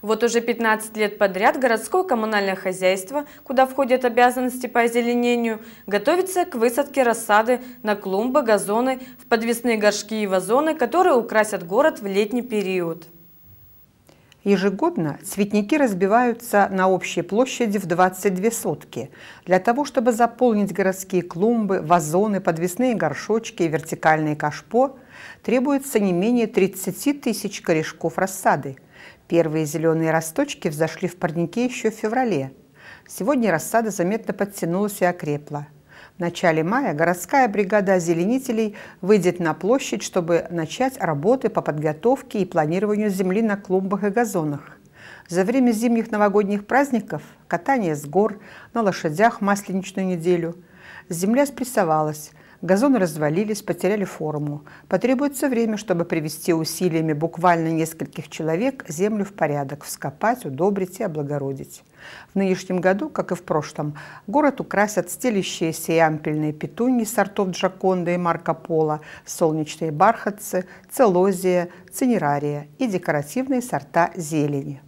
Вот уже 15 лет подряд городское коммунальное хозяйство, куда входят обязанности по озеленению, готовится к высадке рассады на клумбы, газоны, в подвесные горшки и вазоны, которые украсят город в летний период. Ежегодно цветники разбиваются на общей площади в 22 сотки для того, чтобы заполнить городские клумбы, вазоны, подвесные горшочки и вертикальные кашпо, требуется не менее 30 тысяч корешков рассады. Первые зеленые росточки взошли в парнике еще в феврале. Сегодня рассада заметно подтянулась и окрепла – в начале мая городская бригада озеленителей выйдет на площадь, чтобы начать работы по подготовке и планированию земли на клумбах и газонах. За время зимних новогодних праздников – катание с гор, на лошадях масленичную неделю – земля спрессовалась – Газоны развалились, потеряли форму. Потребуется время, чтобы привести усилиями буквально нескольких человек землю в порядок, вскопать, удобрить и облагородить. В нынешнем году, как и в прошлом, город украсят стелящиеся и ампельные петуньи сортов Джаконда и Марко Поло, солнечные бархатцы, целозия, цинерария и декоративные сорта зелени.